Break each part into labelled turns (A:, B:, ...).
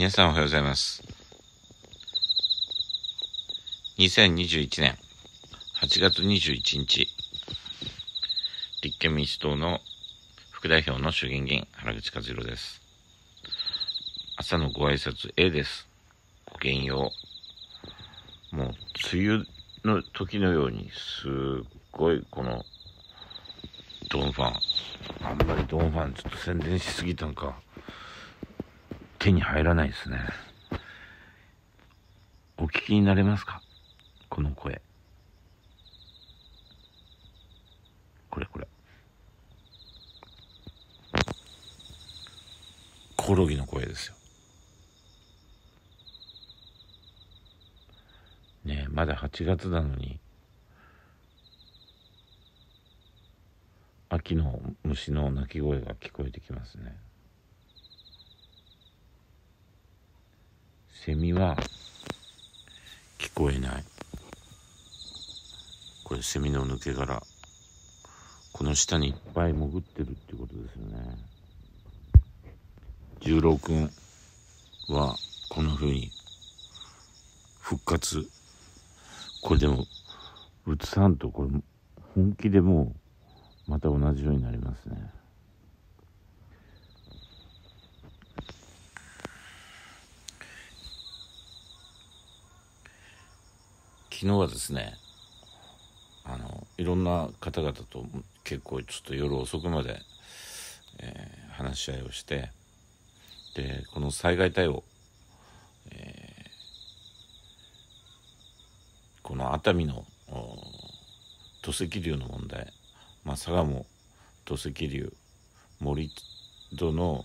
A: 皆さんおはようございます。2021年8月21日、立憲民主党の副代表の衆議院議員原口和弘です。朝のご挨拶 A です。ごきげんよう。もう梅雨の時のようにすっごいこのドンファン。あんまりドンファンちょっと宣伝しすぎたんか。手に入らないですね。お聞きになれますかこの声。これこれ。コオロギの声ですよ。ねまだ8月なのに秋の虫の鳴き声が聞こえてきますね。セミは聞こえないこれセミの抜け殻この下にいっぱい潜ってるってことですよね十郎くんはこんな風に復活これでもうつさんとこれ本気でもうまた同じようになりますね昨日はですねあのいろんな方々と結構ちょっと夜遅くまで、えー、話し合いをしてでこの災害対応、えー、この熱海の土石流の問題、まあ、佐賀も土石流盛戸の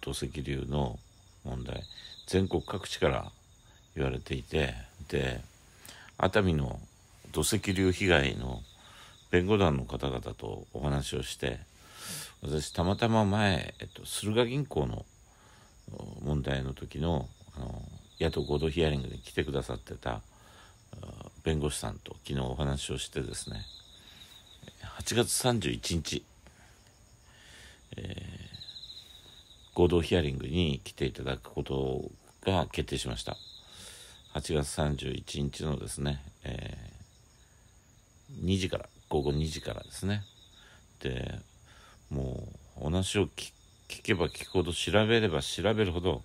A: 土石流の問題全国各地から言われていてで熱海の土石流被害の弁護団の方々とお話をして私たまたま前、えっと、駿河銀行の問題の時のあの野党合同ヒアリングに来てくださってた弁護士さんと昨日お話をしてですね8月31日、えー合同ヒアリングに来ていただくことが決定しました。8月31日のですね、えー、2時から午後2時からですねでもうお話を聞けば聞くほど調べれば調べるほど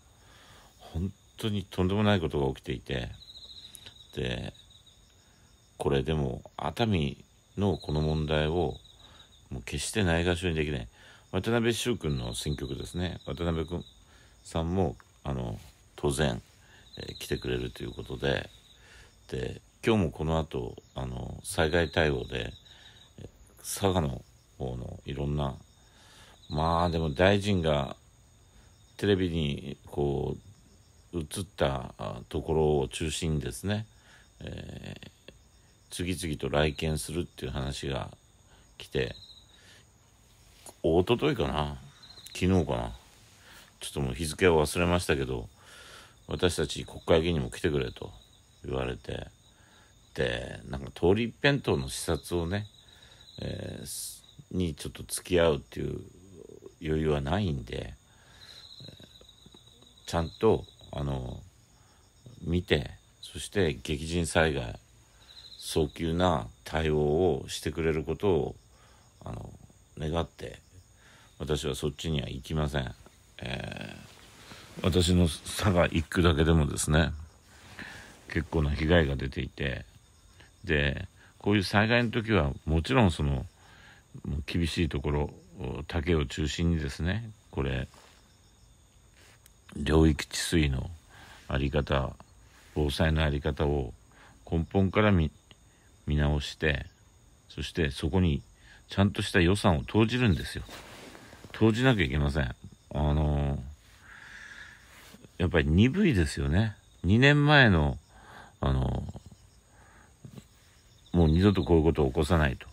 A: 本当にとんでもないことが起きていてでこれでも熱海のこの問題をもう決してないがしろにできない渡辺周君の選曲ですね渡辺君さんもあの当然えー、来てくれるということでで今日もこの後あの災害対応で佐賀の方のいろんなまあでも大臣がテレビにこう映ったところを中心にですね、えー、次々と来県するっていう話が来ておとといかな昨日かなちょっともう日付は忘れましたけど私たち国会議員にも来てくれと言われて、で、なんか通り一辺倒の視察をね、えー、にちょっと付き合うっていう余裕はないんで、ちゃんと、あの、見て、そして激甚災害、早急な対応をしてくれることを、あの、願って、私はそっちには行きません。えー私の佐賀一区だけでもですね結構な被害が出ていてでこういう災害の時はもちろんその厳しいところ竹を中心にですねこれ領域治水の在り方防災の在り方を根本から見直してそしてそこにちゃんとした予算を投じるんですよ投じなきゃいけませんあのやっぱり鈍いですよね。2年前の、あの、もう二度とこういうことを起こさないと。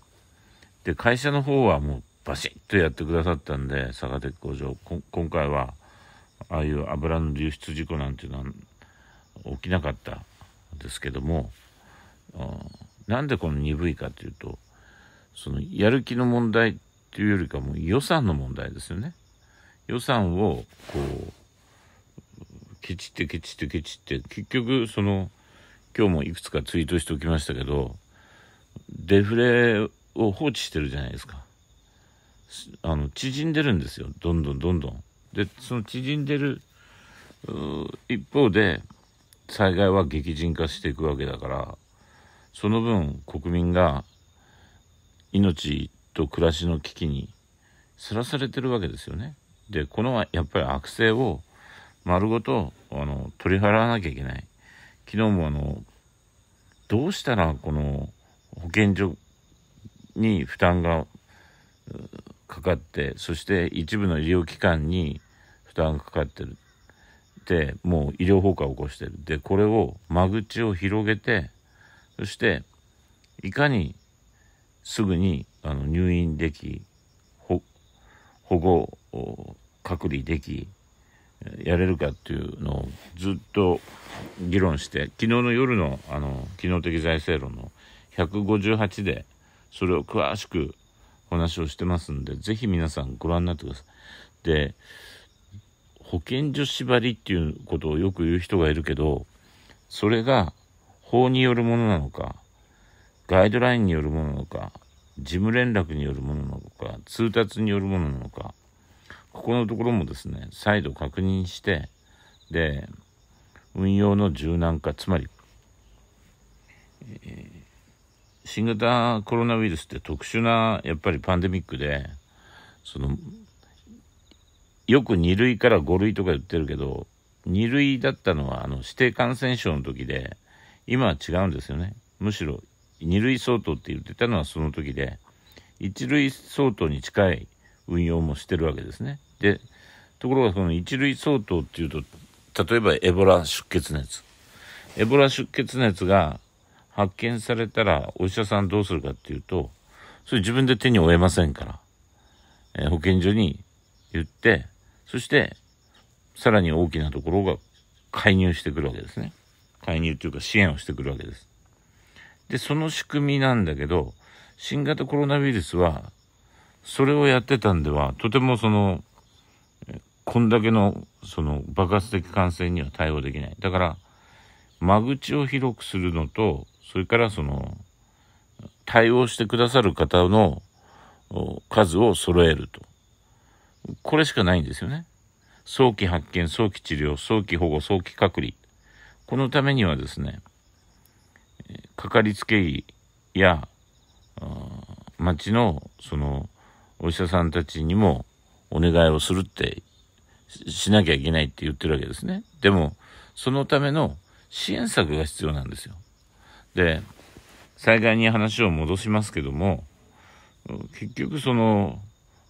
A: で、会社の方はもうバシッとやってくださったんで、佐賀鉄工場、今回は、ああいう油の流出事故なんていうのは起きなかったですけども、なんでこの鈍いかというと、そのやる気の問題っていうよりかも予算の問題ですよね。予算をこうケチってケチってケチって結局その今日もいくつかツイートしておきましたけどデフレを放置してるじゃないですかあの縮んでるんですよどんどんどんどんでその縮んでる一方で災害は激甚化していくわけだからその分国民が命と暮らしの危機にさらされてるわけですよね。でこのやっぱり悪性を丸ごとあの取り払わなきゃいけない昨日もあのどうしたらこの保健所に負担がかかってそして一部の医療機関に負担がかかってるでもう医療崩壊を起こしてるでこれを間口を広げてそしていかにすぐにあの入院でき保護隔離できやれるかっていうのをずっと議論して昨日の夜のあの機能的財政論の158でそれを詳しくお話をしてますんでぜひ皆さんご覧になってください。で保健所縛りっていうことをよく言う人がいるけどそれが法によるものなのかガイドラインによるものなのか事務連絡によるものなのか通達によるものなのかこのところもですね、再度確認して、で、運用の柔軟化、つまり、えー、新型コロナウイルスって特殊な、やっぱりパンデミックで、その、よく2類から5類とか言ってるけど、2類だったのはあの指定感染症の時で、今は違うんですよね。むしろ2類相当って言ってたのはその時で、1類相当に近い運用もしてるわけですね。でところがその一類相当っていうと例えばエボラ出血熱エボラ出血熱が発見されたらお医者さんどうするかっていうとそれ自分で手に負えませんから、えー、保健所に言ってそしてさらに大きなところが介入してくるわけですね介入というか支援をしてくるわけですでその仕組みなんだけど新型コロナウイルスはそれをやってたんではとてもそのこんだけのその爆発的感染には対応できない。だから、間口を広くするのと、それからその、対応してくださる方の数を揃えると。これしかないんですよね。早期発見、早期治療、早期保護、早期隔離。このためにはですね、かかりつけ医や、町のそのお医者さんたちにもお願いをするってしなきゃいけないって言ってるわけですね。でも、そのための支援策が必要なんですよ。で、災害に話を戻しますけども、結局その、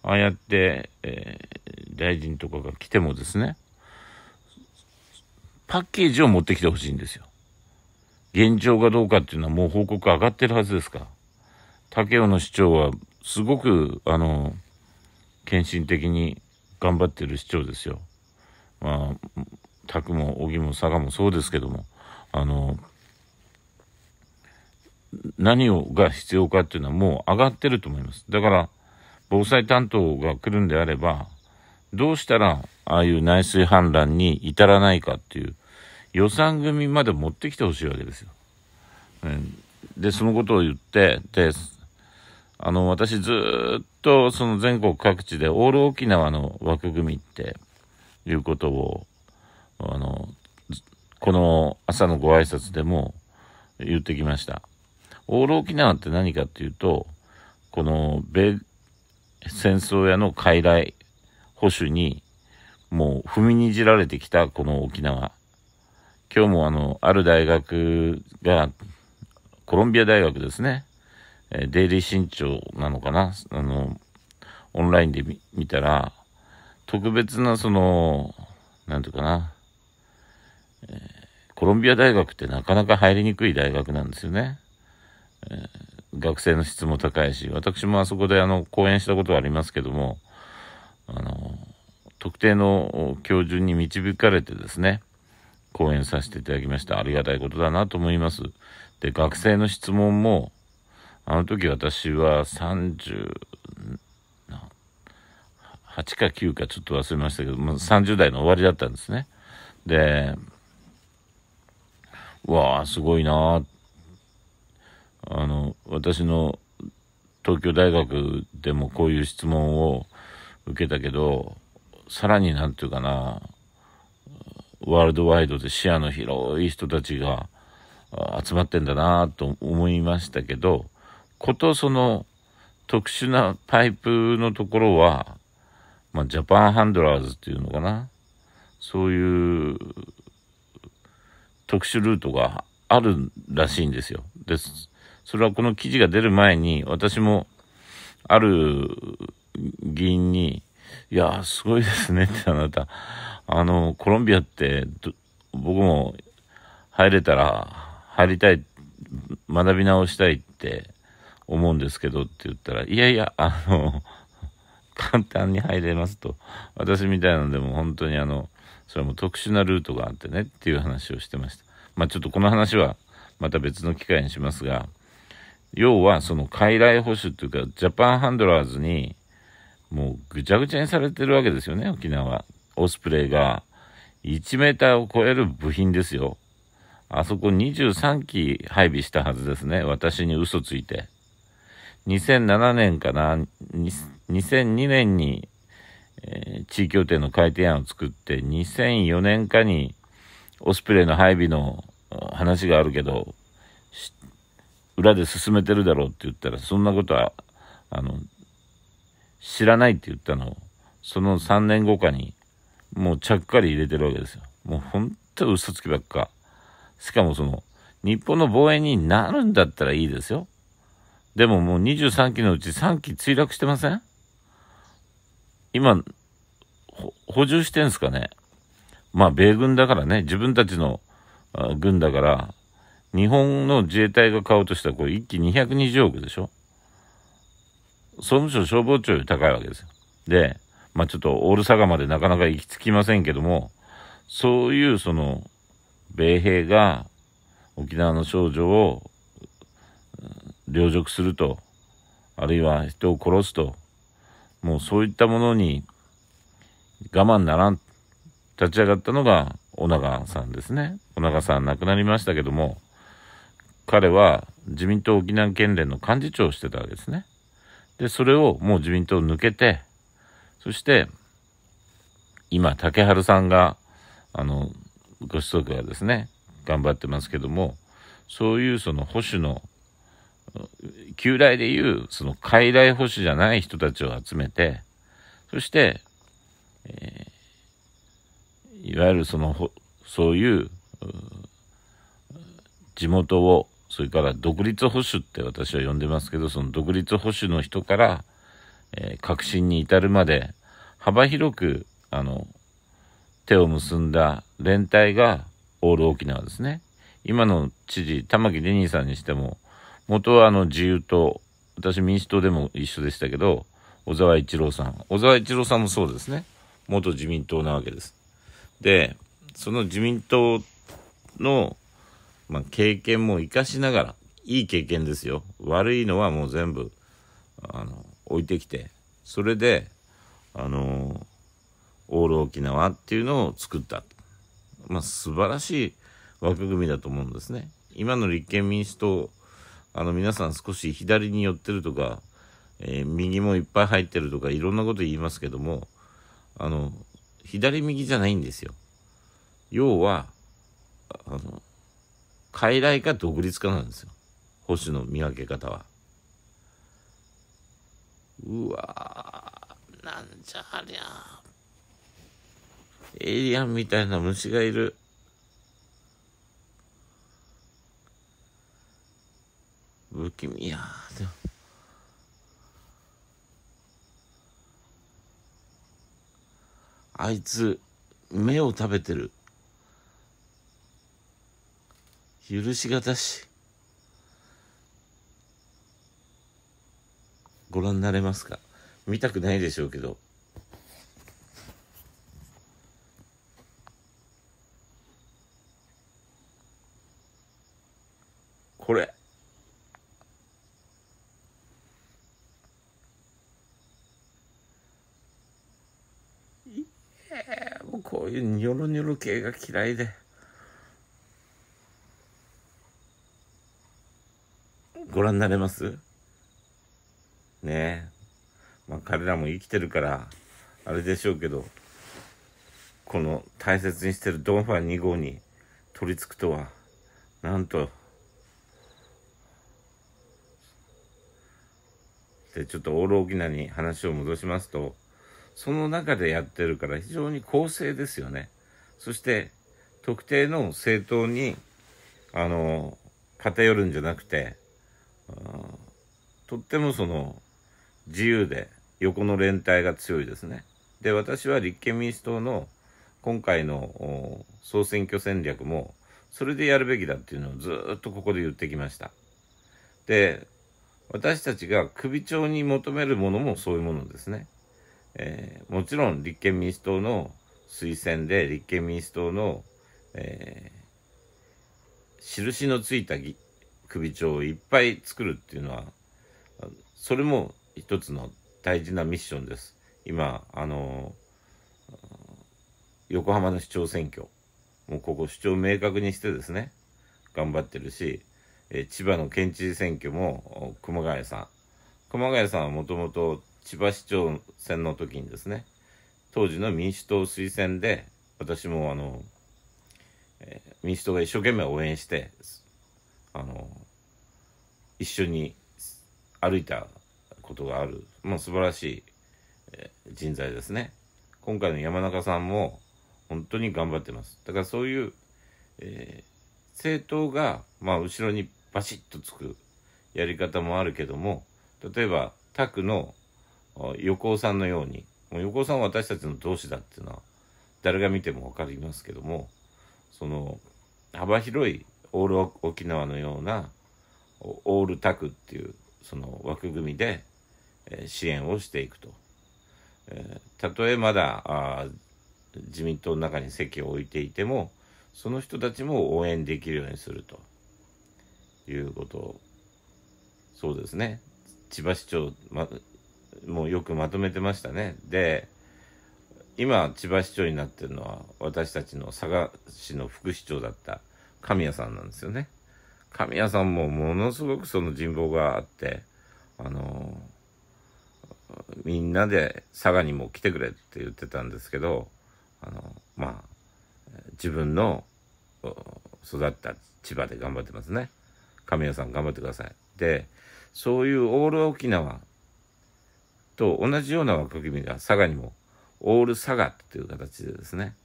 A: ああやって、えー、大臣とかが来てもですね、パッケージを持ってきてほしいんですよ。現状がどうかっていうのはもう報告上がってるはずですから。武雄の市長はすごく、あの、献身的に頑張ってる市長ですよ。まあ、拓も小木も佐賀もそうですけども、あの、何をが必要かっていうのはもう上がってると思います。だから、防災担当が来るんであれば、どうしたら、ああいう内水氾濫に至らないかっていう、予算組まで持ってきてほしいわけですよ。うん、で、そのことを言って、で、あの、私ずっとその全国各地でオール沖縄の枠組みっていうことを、あの、この朝のご挨拶でも言ってきました。オール沖縄って何かっていうと、この米戦争やの傀儡、保守にもう踏みにじられてきたこの沖縄。今日もあの、ある大学が、コロンビア大学ですね。えー、デイリー新潮なのかなあの、オンラインで見たら、特別なその、なんていうかな、えー、コロンビア大学ってなかなか入りにくい大学なんですよね。えー、学生の質も高いし、私もあそこであの、講演したことはありますけども、あの、特定の教授に導かれてですね、講演させていただきました。ありがたいことだなと思います。で、学生の質問も、あの時私は38か9かちょっと忘れましたけど、もう30代の終わりだったんですね。で、うわあ、すごいなあの、私の東京大学でもこういう質問を受けたけど、さらになんていうかな、ワールドワイドで視野の広い人たちが集まってんだなと思いましたけど、ことその特殊なパイプのところは、まあ、ジャパンハンドラーズっていうのかな。そういう特殊ルートがあるらしいんですよ。で、それはこの記事が出る前に、私もある議員に、いや、すごいですねってあなた、あの、コロンビアって僕も入れたら入りたい、学び直したいって思うんですけどって言ったら、いやいや、あの、簡単に入れますと。私みたいなのでも本当にあの、それも特殊なルートがあってねっていう話をしてました。まあちょっとこの話はまた別の機会にしますが、要はその傀儡保守というか、ジャパンハンドラーズに、もうぐちゃぐちゃにされてるわけですよね、沖縄。オスプレイが1メーターを超える部品ですよ。あそこ23機配備したはずですね。私に嘘ついて。2007年かな、2002年に、えー、地位協定の改定案を作って、2004年かにオスプレイの配備の話があるけど、裏で進めてるだろうって言ったら、そんなことは、あの、知らないって言ったのを、その3年後かに、もうちゃっかり入れてるわけですよ。もうほんと嘘つきばっか。しかもその、日本の防衛になるんだったらいいですよ。でももう23機のうち3機墜落してません今、補充してんすかねまあ、米軍だからね、自分たちの軍だから、日本の自衛隊が買おうとしたら、これ1機220億でしょ総務省消防庁より高いわけですよ。で、まあちょっとオール佐賀までなかなか行き着きませんけども、そういうその、米兵が沖縄の少女を凌辱すると、あるいは人を殺すと、もうそういったものに我慢ならん、立ち上がったのが小長さんですね。小長さん亡くなりましたけども、彼は自民党沖縄県連の幹事長をしてたわけですね。で、それをもう自民党抜けて、そして、今、竹春さんが、あの、ご子息はですね、頑張ってますけども、そういうその保守の旧来でいう、その傀儡保守じゃない人たちを集めて、そして、えー、いわゆるその、そういう、地元を、それから独立保守って私は呼んでますけど、その独立保守の人から、えー、革新に至るまで、幅広く、あの、手を結んだ連帯がオール沖縄ですね。今の知事、玉城デニーさんにしても、元はあの自由党、私民主党でも一緒でしたけど、小沢一郎さん。小沢一郎さんもそうですね。元自民党なわけです。で、その自民党の、まあ、経験も生かしながら、いい経験ですよ。悪いのはもう全部、あの、置いてきて、それで、あの、オール沖縄っていうのを作った。まあ、素晴らしい枠組みだと思うんですね。今の立憲民主党あの皆さん少し左に寄ってるとか、えー、右もいっぱい入ってるとかいろんなこと言いますけども、あの、左右じゃないんですよ。要は、あの、傀儡か独立かなんですよ。星の見分け方は。うわなんじゃありゃエイリアンみたいな虫がいる。ですよあいつ目を食べてる許しがたしご覧になれますか見たくないでしょうけどこれうニョロニョロ系が嫌いで。ご覧になれますねえ。まあ彼らも生きてるから、あれでしょうけど、この大切にしてるドンファン2号に取り付くとは、なんと、で、ちょっとオール沖縄に話を戻しますと、その中でやってるから非常に公正ですよね。そして特定の政党にあの偏るんじゃなくて、とってもその自由で横の連帯が強いですね。で私は立憲民主党の今回の総選挙戦略もそれでやるべきだっていうのをずっとここで言ってきました。で私たちが首長に求めるものもそういうものですね。えー、もちろん立憲民主党の推薦で立憲民主党の、えー、印のついた首長をいっぱい作るっていうのはそれも一つの大事なミッションです。今あの横浜の市長選挙もうここ主張明確にしてですね頑張ってるし、え千葉の県知事選挙も熊谷さん熊谷さんはもともと千葉市長選の時にですね、当時の民主党推薦で、私もあの、えー、民主党が一生懸命応援して、あの、一緒に歩いたことがある、まう素晴らしい、えー、人材ですね。今回の山中さんも本当に頑張ってます。だからそういう、えー、政党が、まあ、後ろにバシッとつくやり方もあるけども、例えば、タクの横尾さんのようにもう横尾さんは私たちの同志だっていうのは誰が見ても分かりますけどもその幅広いオール沖縄のようなオールタクっていうその枠組みで支援をしていくと。たとえまだ自民党の中に席を置いていてもその人たちも応援できるようにするということそうですね千葉市長、まもうよくまとめてましたね。で、今、千葉市長になってるのは、私たちの佐賀市の副市長だった神谷さんなんですよね。神谷さんもものすごくその人望があって、あのー、みんなで佐賀にも来てくれって言ってたんですけど、あのー、まあ、自分の育った千葉で頑張ってますね。神谷さん頑張ってください。で、そういうオール沖縄、と同じような枠組みが佐賀にもオール佐賀っていう形でですね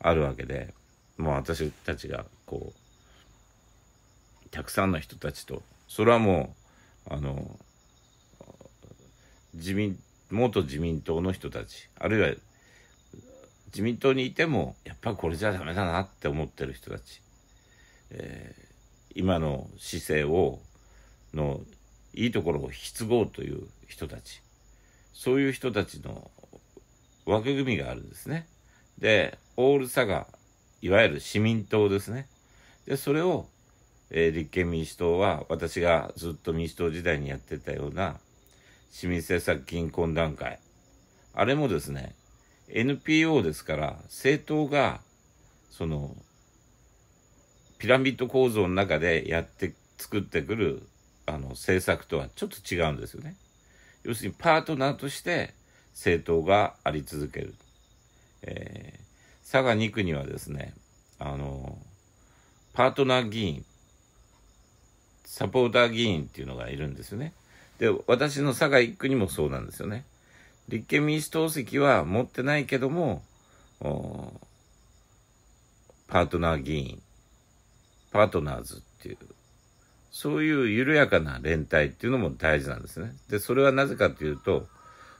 A: あるわけでもう私たちがこうたくさんの人たちとそれはもうあの自民元自民党の人たちあるいは自民党にいてもやっぱこれじゃダメだなって思ってる人たち、えー、今の姿勢をのいいところを引き継ごうという人たちそういう人たちの枠組みがあるんですね。で、オール佐賀、いわゆる市民党ですね。で、それを、えー、立憲民主党は、私がずっと民主党時代にやってたような、市民政策金懇談会。あれもですね、NPO ですから、政党が、その、ピラミッド構造の中でやって、作ってくる、あの、政策とはちょっと違うんですよね。要するにパートナーとして政党があり続ける。えー、佐賀2区にはですね、あのパートナー議員、サポーター議員っていうのがいるんですよね。で、私の佐賀1区にもそうなんですよね。立憲民主党籍は持ってないけども、パートナー議員、パートナーズっていうそういう緩やかな連帯っていうのも大事なんですね。で、それはなぜかというと、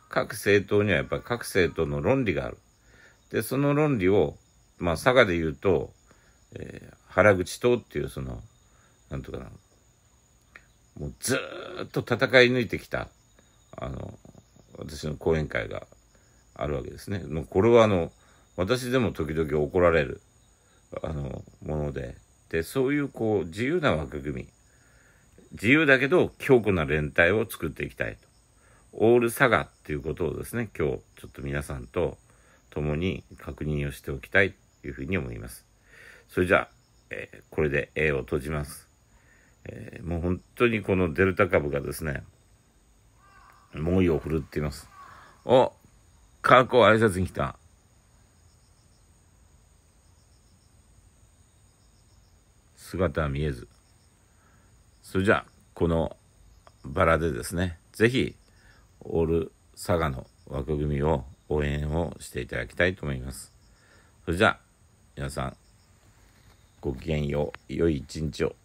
A: 各政党にはやっぱり各政党の論理がある。で、その論理を、まあ、佐賀で言うと、えー、原口党っていうその、なんとかな、もうずっと戦い抜いてきた、あの、私の講演会があるわけですね。もうこれはあの、私でも時々怒られる、あの、もので、で、そういうこう、自由な枠組み、自由だけど強固な連帯を作っていきたいと。オールサガっていうことをですね、今日ちょっと皆さんと共に確認をしておきたいというふうに思います。それじゃあ、えー、これで A を閉じます。えー、もう本当にこのデルタ株がですね、猛威を振るっています。お、過去挨拶に来た。姿は見えず。それじゃあ、このバラでですね、ぜひ、オール佐賀の枠組みを応援をしていただきたいと思います。それじゃあ、皆さん、ごきげんよう、良い一日を。